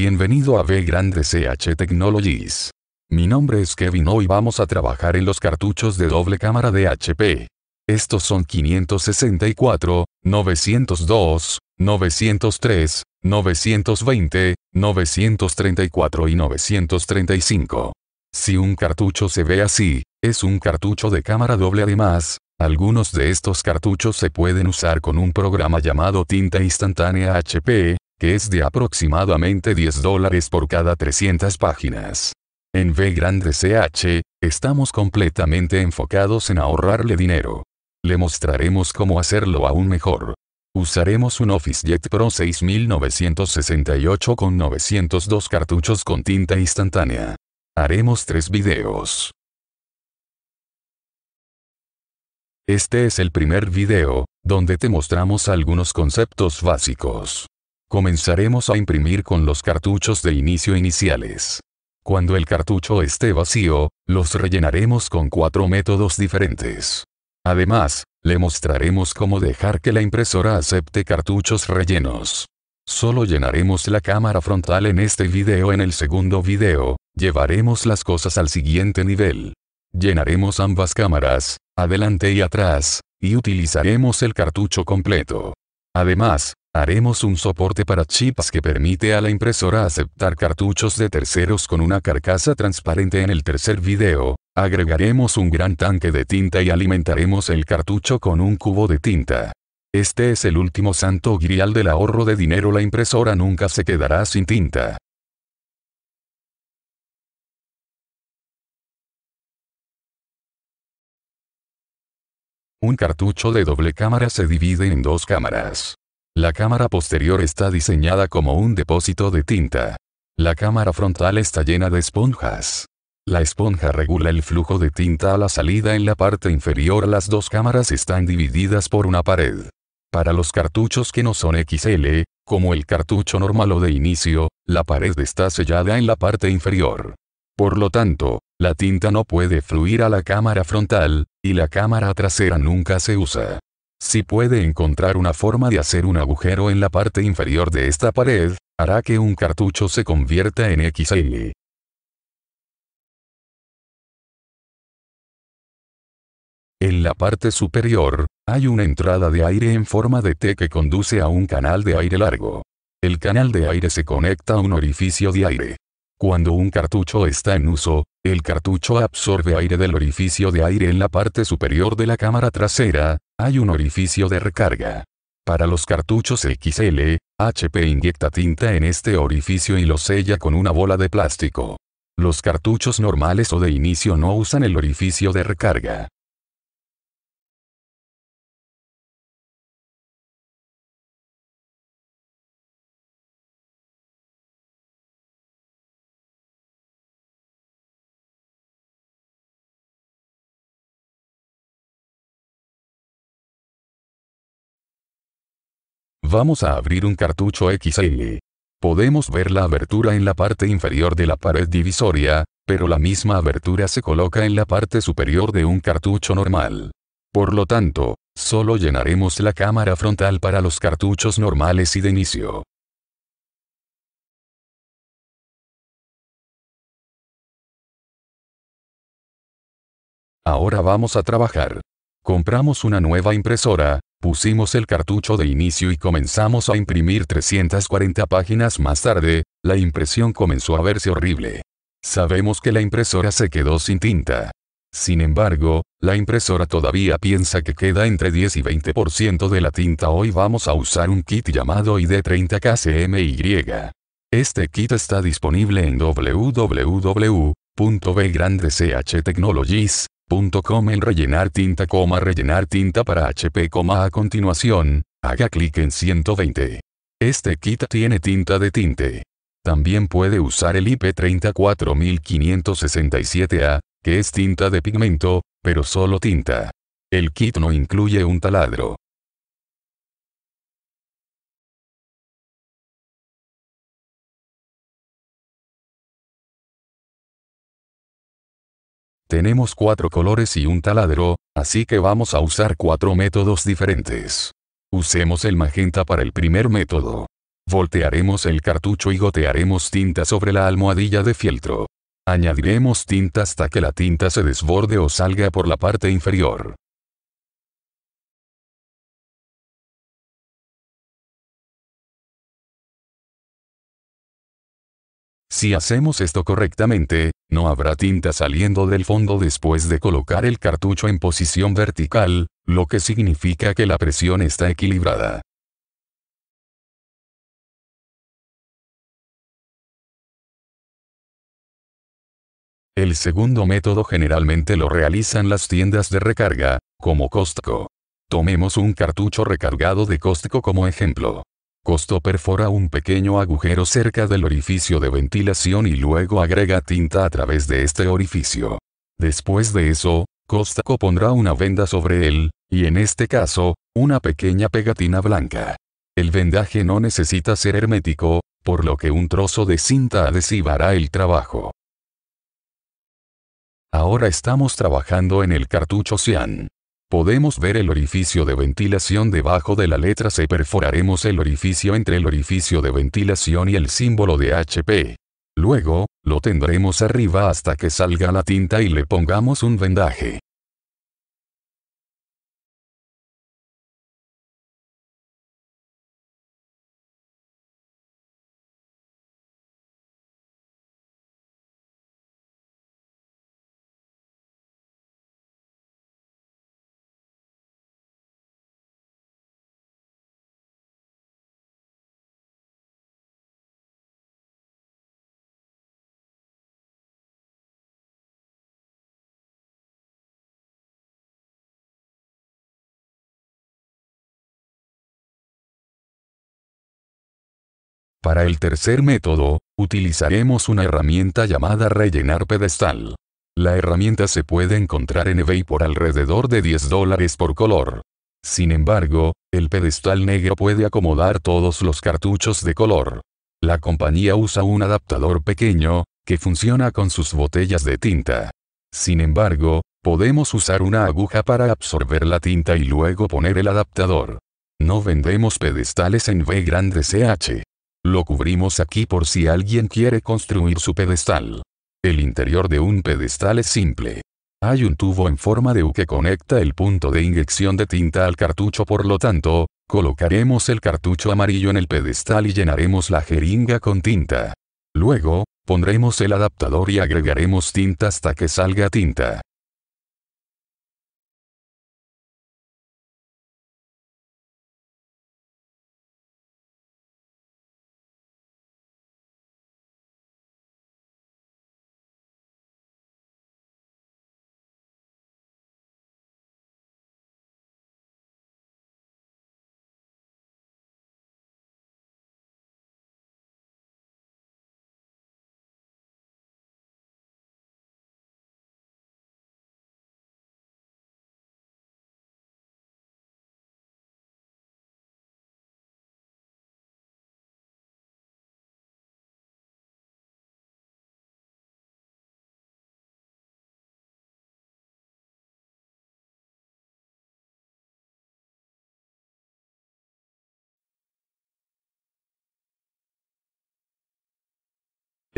Bienvenido a Grande CH Technologies. Mi nombre es Kevin, hoy vamos a trabajar en los cartuchos de doble cámara de HP. Estos son 564, 902, 903, 920, 934 y 935. Si un cartucho se ve así, es un cartucho de cámara doble además, algunos de estos cartuchos se pueden usar con un programa llamado tinta instantánea HP, que es de aproximadamente 10 dólares por cada 300 páginas. En V Grande CH, estamos completamente enfocados en ahorrarle dinero. Le mostraremos cómo hacerlo aún mejor. Usaremos un OfficeJet Pro 6968 con 902 cartuchos con tinta instantánea. Haremos tres videos. Este es el primer video, donde te mostramos algunos conceptos básicos. Comenzaremos a imprimir con los cartuchos de inicio iniciales. Cuando el cartucho esté vacío, los rellenaremos con cuatro métodos diferentes. Además, le mostraremos cómo dejar que la impresora acepte cartuchos rellenos. Solo llenaremos la cámara frontal en este video en el segundo video, llevaremos las cosas al siguiente nivel. Llenaremos ambas cámaras, adelante y atrás, y utilizaremos el cartucho completo. Además, Haremos un soporte para chips que permite a la impresora aceptar cartuchos de terceros con una carcasa transparente en el tercer video. Agregaremos un gran tanque de tinta y alimentaremos el cartucho con un cubo de tinta. Este es el último santo grial del ahorro de dinero. La impresora nunca se quedará sin tinta. Un cartucho de doble cámara se divide en dos cámaras. La cámara posterior está diseñada como un depósito de tinta. La cámara frontal está llena de esponjas. La esponja regula el flujo de tinta a la salida en la parte inferior. Las dos cámaras están divididas por una pared. Para los cartuchos que no son XL, como el cartucho normal o de inicio, la pared está sellada en la parte inferior. Por lo tanto, la tinta no puede fluir a la cámara frontal, y la cámara trasera nunca se usa. Si puede encontrar una forma de hacer un agujero en la parte inferior de esta pared, hará que un cartucho se convierta en XL. En la parte superior, hay una entrada de aire en forma de T que conduce a un canal de aire largo. El canal de aire se conecta a un orificio de aire. Cuando un cartucho está en uso, el cartucho absorbe aire del orificio de aire en la parte superior de la cámara trasera, hay un orificio de recarga. Para los cartuchos XL, HP inyecta tinta en este orificio y lo sella con una bola de plástico. Los cartuchos normales o de inicio no usan el orificio de recarga. Vamos a abrir un cartucho XL. Podemos ver la abertura en la parte inferior de la pared divisoria, pero la misma abertura se coloca en la parte superior de un cartucho normal. Por lo tanto, solo llenaremos la cámara frontal para los cartuchos normales y de inicio. Ahora vamos a trabajar. Compramos una nueva impresora, pusimos el cartucho de inicio y comenzamos a imprimir 340 páginas más tarde, la impresión comenzó a verse horrible. Sabemos que la impresora se quedó sin tinta. Sin embargo, la impresora todavía piensa que queda entre 10 y 20% de la tinta. Hoy vamos a usar un kit llamado ID30KCMY. Este kit está disponible en www chtechnologies.com en rellenar tinta, coma, rellenar tinta para HP, coma, a continuación, haga clic en 120. Este kit tiene tinta de tinte. También puede usar el IP34567A, que es tinta de pigmento, pero solo tinta. El kit no incluye un taladro. Tenemos cuatro colores y un taladro, así que vamos a usar cuatro métodos diferentes. Usemos el magenta para el primer método. Voltearemos el cartucho y gotearemos tinta sobre la almohadilla de fieltro. Añadiremos tinta hasta que la tinta se desborde o salga por la parte inferior. Si hacemos esto correctamente, no habrá tinta saliendo del fondo después de colocar el cartucho en posición vertical, lo que significa que la presión está equilibrada. El segundo método generalmente lo realizan las tiendas de recarga, como Costco. Tomemos un cartucho recargado de Costco como ejemplo. Costo perfora un pequeño agujero cerca del orificio de ventilación y luego agrega tinta a través de este orificio. Después de eso, Costaco pondrá una venda sobre él, y en este caso, una pequeña pegatina blanca. El vendaje no necesita ser hermético, por lo que un trozo de cinta adhesiva hará el trabajo. Ahora estamos trabajando en el cartucho cian. Podemos ver el orificio de ventilación debajo de la letra C. Perforaremos el orificio entre el orificio de ventilación y el símbolo de HP. Luego, lo tendremos arriba hasta que salga la tinta y le pongamos un vendaje. Para el tercer método, utilizaremos una herramienta llamada rellenar pedestal. La herramienta se puede encontrar en eBay por alrededor de 10 dólares por color. Sin embargo, el pedestal negro puede acomodar todos los cartuchos de color. La compañía usa un adaptador pequeño, que funciona con sus botellas de tinta. Sin embargo, podemos usar una aguja para absorber la tinta y luego poner el adaptador. No vendemos pedestales en V grande CH. Lo cubrimos aquí por si alguien quiere construir su pedestal. El interior de un pedestal es simple. Hay un tubo en forma de U que conecta el punto de inyección de tinta al cartucho por lo tanto, colocaremos el cartucho amarillo en el pedestal y llenaremos la jeringa con tinta. Luego, pondremos el adaptador y agregaremos tinta hasta que salga tinta.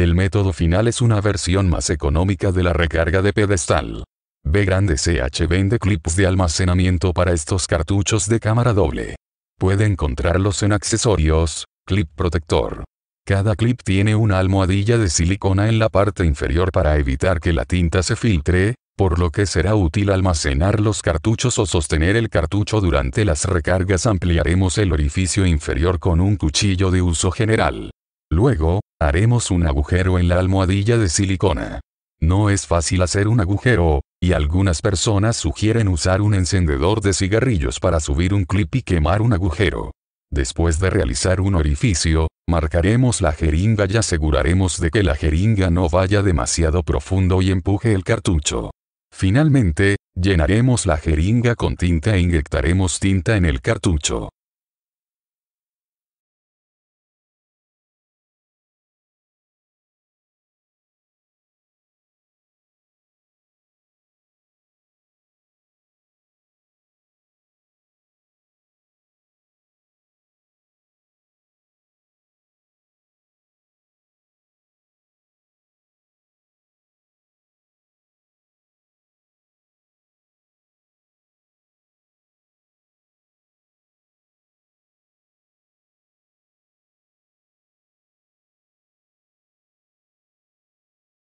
El método final es una versión más económica de la recarga de pedestal. B grande CH vende clips de almacenamiento para estos cartuchos de cámara doble. Puede encontrarlos en accesorios, clip protector. Cada clip tiene una almohadilla de silicona en la parte inferior para evitar que la tinta se filtre, por lo que será útil almacenar los cartuchos o sostener el cartucho durante las recargas ampliaremos el orificio inferior con un cuchillo de uso general. Luego, Haremos un agujero en la almohadilla de silicona. No es fácil hacer un agujero, y algunas personas sugieren usar un encendedor de cigarrillos para subir un clip y quemar un agujero. Después de realizar un orificio, marcaremos la jeringa y aseguraremos de que la jeringa no vaya demasiado profundo y empuje el cartucho. Finalmente, llenaremos la jeringa con tinta e inyectaremos tinta en el cartucho.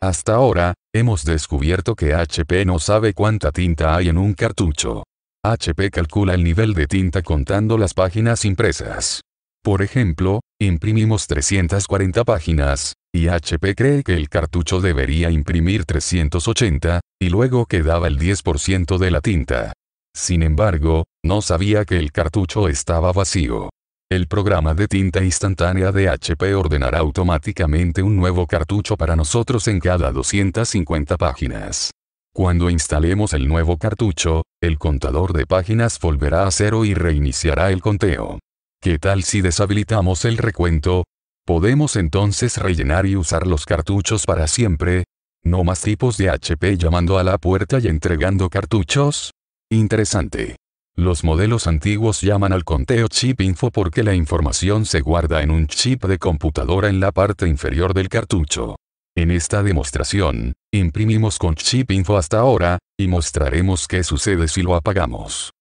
Hasta ahora, hemos descubierto que HP no sabe cuánta tinta hay en un cartucho. HP calcula el nivel de tinta contando las páginas impresas. Por ejemplo, imprimimos 340 páginas, y HP cree que el cartucho debería imprimir 380, y luego quedaba el 10% de la tinta. Sin embargo, no sabía que el cartucho estaba vacío. El programa de tinta instantánea de HP ordenará automáticamente un nuevo cartucho para nosotros en cada 250 páginas. Cuando instalemos el nuevo cartucho, el contador de páginas volverá a cero y reiniciará el conteo. ¿Qué tal si deshabilitamos el recuento? Podemos entonces rellenar y usar los cartuchos para siempre. No más tipos de HP llamando a la puerta y entregando cartuchos. Interesante. Los modelos antiguos llaman al conteo chip info porque la información se guarda en un chip de computadora en la parte inferior del cartucho. En esta demostración, imprimimos con chip info hasta ahora, y mostraremos qué sucede si lo apagamos.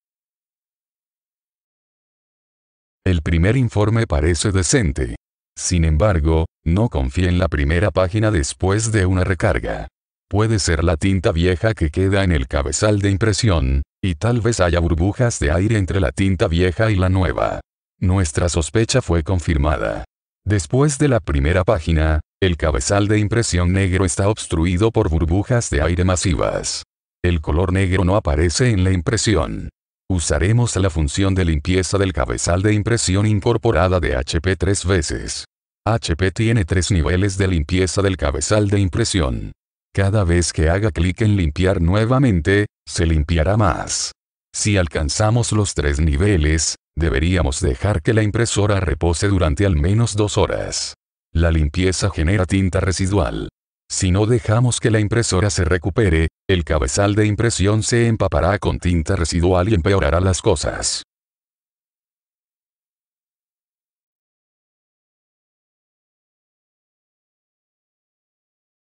El primer informe parece decente. Sin embargo, no confíe en la primera página después de una recarga. Puede ser la tinta vieja que queda en el cabezal de impresión, y tal vez haya burbujas de aire entre la tinta vieja y la nueva. Nuestra sospecha fue confirmada. Después de la primera página, el cabezal de impresión negro está obstruido por burbujas de aire masivas. El color negro no aparece en la impresión. Usaremos la función de limpieza del cabezal de impresión incorporada de HP tres veces. HP tiene tres niveles de limpieza del cabezal de impresión. Cada vez que haga clic en limpiar nuevamente, se limpiará más. Si alcanzamos los tres niveles, deberíamos dejar que la impresora repose durante al menos dos horas. La limpieza genera tinta residual. Si no dejamos que la impresora se recupere, el cabezal de impresión se empapará con tinta residual y empeorará las cosas.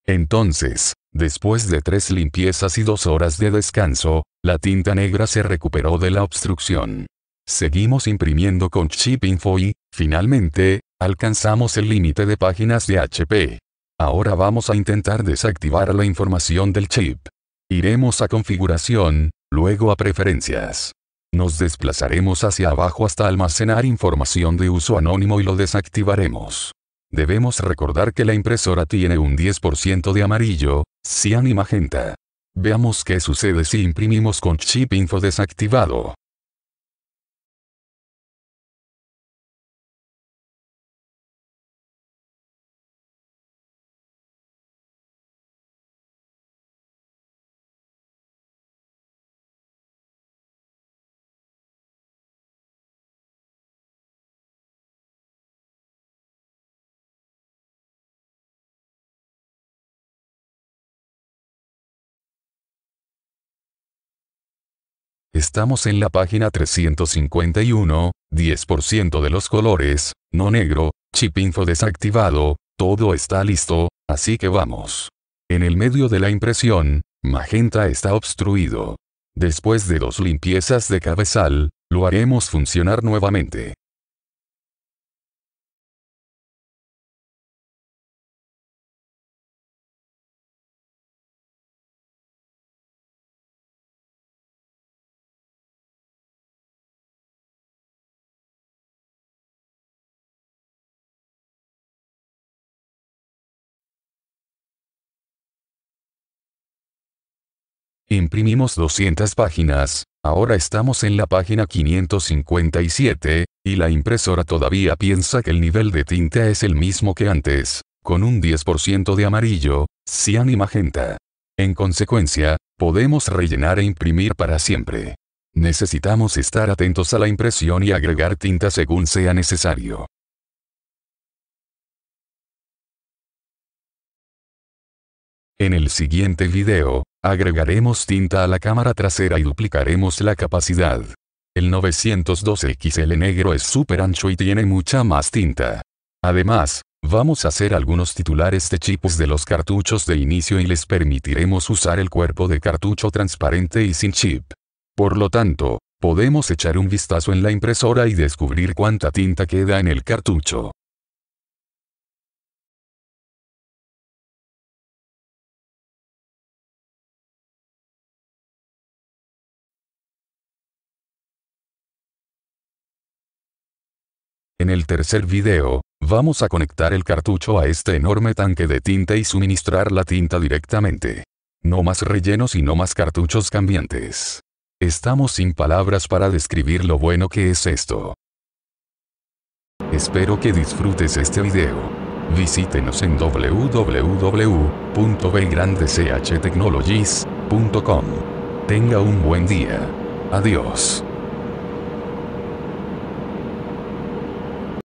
Entonces, después de tres limpiezas y dos horas de descanso, la tinta negra se recuperó de la obstrucción. Seguimos imprimiendo con chip info y, finalmente, alcanzamos el límite de páginas de HP. Ahora vamos a intentar desactivar la información del chip. Iremos a configuración, luego a preferencias. Nos desplazaremos hacia abajo hasta almacenar información de uso anónimo y lo desactivaremos. Debemos recordar que la impresora tiene un 10% de amarillo, cian y magenta. Veamos qué sucede si imprimimos con chip info desactivado. Estamos en la página 351, 10% de los colores, no negro, chip info desactivado, todo está listo, así que vamos. En el medio de la impresión, magenta está obstruido. Después de dos limpiezas de cabezal, lo haremos funcionar nuevamente. Imprimimos 200 páginas, ahora estamos en la página 557, y la impresora todavía piensa que el nivel de tinta es el mismo que antes, con un 10% de amarillo, cian y magenta. En consecuencia, podemos rellenar e imprimir para siempre. Necesitamos estar atentos a la impresión y agregar tinta según sea necesario. En el siguiente video, agregaremos tinta a la cámara trasera y duplicaremos la capacidad. El 912XL negro es súper ancho y tiene mucha más tinta. Además, vamos a hacer algunos titulares de chips de los cartuchos de inicio y les permitiremos usar el cuerpo de cartucho transparente y sin chip. Por lo tanto, podemos echar un vistazo en la impresora y descubrir cuánta tinta queda en el cartucho. En el tercer video, vamos a conectar el cartucho a este enorme tanque de tinta y suministrar la tinta directamente. No más rellenos y no más cartuchos cambiantes. Estamos sin palabras para describir lo bueno que es esto. Espero que disfrutes este video. Visítenos en www.begrandechtechnologies.com Tenga un buen día. Adiós.